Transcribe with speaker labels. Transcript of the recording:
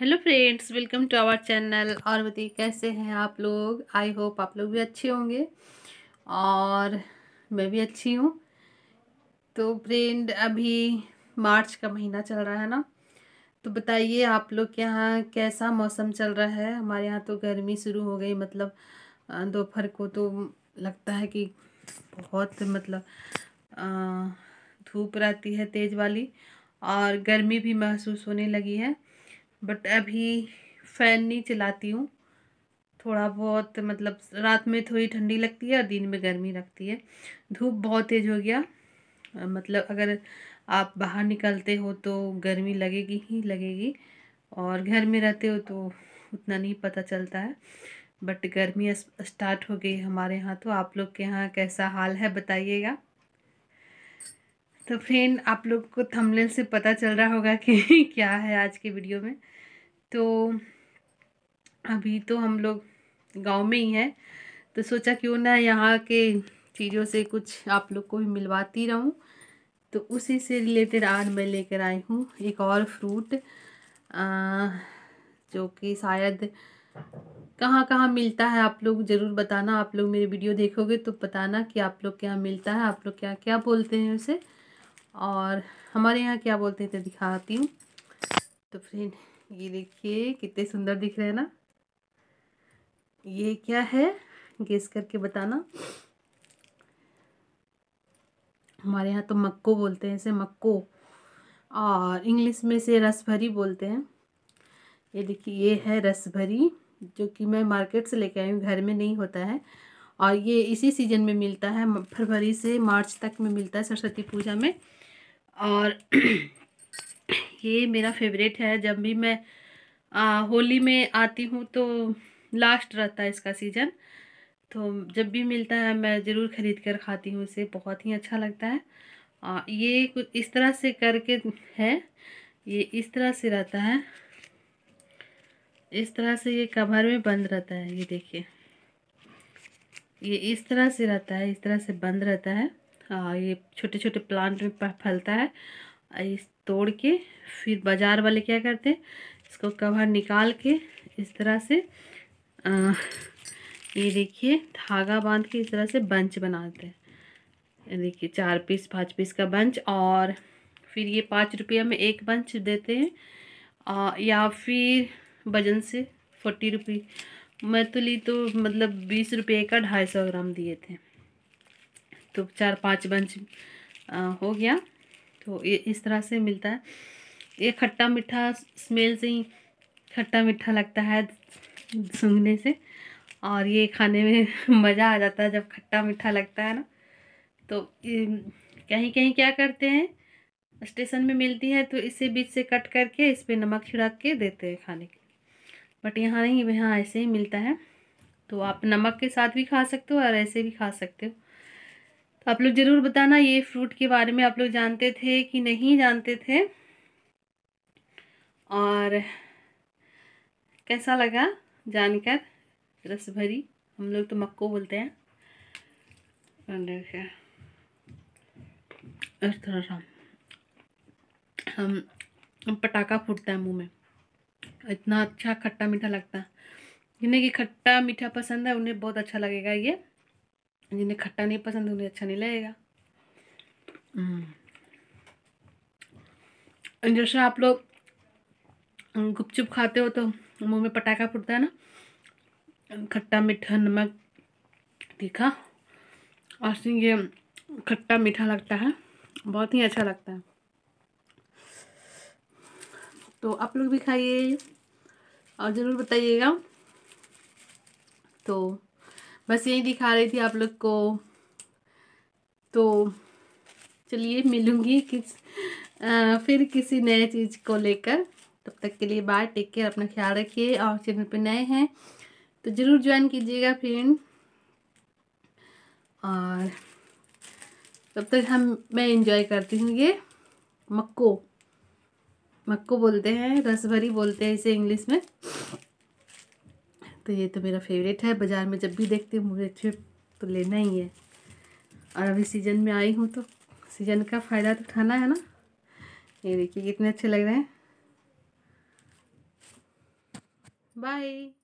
Speaker 1: Hello friends welcome to our channel और बताइए कैसे हैं आप लोग आई होप आप लोग भी अच्छे होंगे और मैं भी अच्छी हूँ तो फ्रेंड अभी मार्च का महीना चल रहा है ना तो बताइए आप लोग के यहाँ कैसा मौसम चल रहा है हमारे यहाँ तो गर्मी शुरू हो गई मतलब दोपहर को तो लगता है कि बहुत मतलब धूप रहती है तेज़ वाली और गर्मी भी महसूस होने लगी है बट अभी फ़ैन नहीं चलाती हूँ थोड़ा बहुत मतलब रात में थोड़ी ठंडी लगती है और दिन में गर्मी लगती है धूप बहुत तेज़ हो गया मतलब अगर आप बाहर निकलते हो तो गर्मी लगेगी ही लगेगी और घर में रहते हो तो उतना नहीं पता चलता है बट गर्मी स्टार्ट हो गई हमारे यहाँ तो आप लोग के यहाँ कैसा हाल है बताइएगा तो फ्रेंड आप लोग को थंबनेल से पता चल रहा होगा कि क्या है आज के वीडियो में तो अभी तो हम लोग गांव में ही हैं तो सोचा क्यों ना यहाँ के चीज़ों से कुछ आप लोग को भी मिलवाती रहूँ तो उसी से रिलेटेड आज मैं लेकर आई हूँ एक और फ्रूट आ, जो कि शायद कहाँ कहाँ मिलता है आप लोग ज़रूर बताना आप लोग मेरे वीडियो देखोगे तो बताना कि आप लोग क्या मिलता है आप लोग क्या क्या बोलते हैं उसे और हमारे यहाँ क्या बोलते हैं तो दिखाती हूँ तो फ्रेंड ये देखिए कितने सुंदर दिख रहे हैं ना ये क्या है गेस करके बताना हमारे यहाँ तो मक्को बोलते हैं इसे मक्को और इंग्लिश में से रसभरी बोलते हैं ये देखिए ये है रसभरी जो कि मैं मार्केट से लेके आई हूँ घर में नहीं होता है और ये इसी सीज़न में मिलता है फरवरी से मार्च तक में मिलता है सरस्वती पूजा में और ये मेरा फेवरेट है जब भी मैं आ, होली में आती हूँ तो लास्ट रहता है इसका सीज़न तो जब भी मिलता है मैं ज़रूर ख़रीद कर खाती हूँ इसे बहुत ही अच्छा लगता है और ये कुछ इस तरह से करके है ये इस तरह से रहता है इस तरह से ये कवर में बंद रहता है ये देखिए ये इस तरह से रहता है इस तरह से बंद रहता है आ, ये छोटे छोटे प्लांट में फैलता है इस तोड़ के फिर बाज़ार वाले क्या करते हैं इसको कवर निकाल के इस तरह से आ, ये देखिए धागा बांध के इस तरह से बंच बनाते हैं देखिए चार पीस पाँच पीस का बंच और फिर ये पाँच रुपये में एक बंच देते हैं आ, या फिर वजन से फोर्टी रुपी मैथुली तो मतलब बीस रुपये का ढाई सौ ग्राम दिए थे तो चार पाँच बंच हो गया तो ये इस तरह से मिलता है ये खट्टा मीठा स्मेल से ही खट्टा मीठा लगता है सूंघने से और ये खाने में मज़ा आ जाता है जब खट्टा मीठा लगता है ना तो कहीं कहीं क्या करते हैं स्टेशन में मिलती है तो इसे बीच से कट करके इस पर नमक छिड़क के देते हैं खाने के बट यहाँ नहीं यहाँ ऐसे ही मिलता है तो आप नमक के साथ भी खा सकते हो और ऐसे भी खा सकते हो तो आप लोग ज़रूर बताना ये फ्रूट के बारे में आप लोग जानते थे कि नहीं जानते थे और कैसा लगा जानकर रस भरी हम लोग तो मक्को बोलते हैं थोड़ा सा हम पटाखा फूटता है मुंह में इतना अच्छा खट्टा मीठा लगता है जिन्हें कि खट्टा मीठा पसंद है उन्हें बहुत अच्छा लगेगा ये जिन्हें खट्टा नहीं पसंद उन्हें अच्छा नहीं लगेगा हम्म। जैसे आप लोग गुपचुप खाते हो तो मुंह में पटाखा फूटता है ना खट्टा मीठा नमक तीखा और ये खट्टा मीठा लगता है बहुत ही अच्छा लगता है तो आप लोग भी खाइए और ज़रूर बताइएगा तो बस यही दिखा रही थी आप लोग को तो चलिए मिलूँगी किस आ, फिर किसी नए चीज़ को लेकर तब तक के लिए बाय टेक केयर अपना ख्याल रखिए और चैनल पे नए हैं तो ज़रूर ज्वाइन कीजिएगा फ्रेंड और तब तक हम मैं एंजॉय करती हूँ ये मक्को मक्को बोलते हैं रस भरी बोलते हैं इसे इंग्लिश में तो ये तो मेरा फेवरेट है बाज़ार में जब भी देखती हूँ मुझे अच्छे तो लेना ही है और अभी सीज़न में आई हूँ तो सीज़न का फ़ायदा तो उठाना है ना ये देखिए कितने अच्छे लग रहे हैं बाय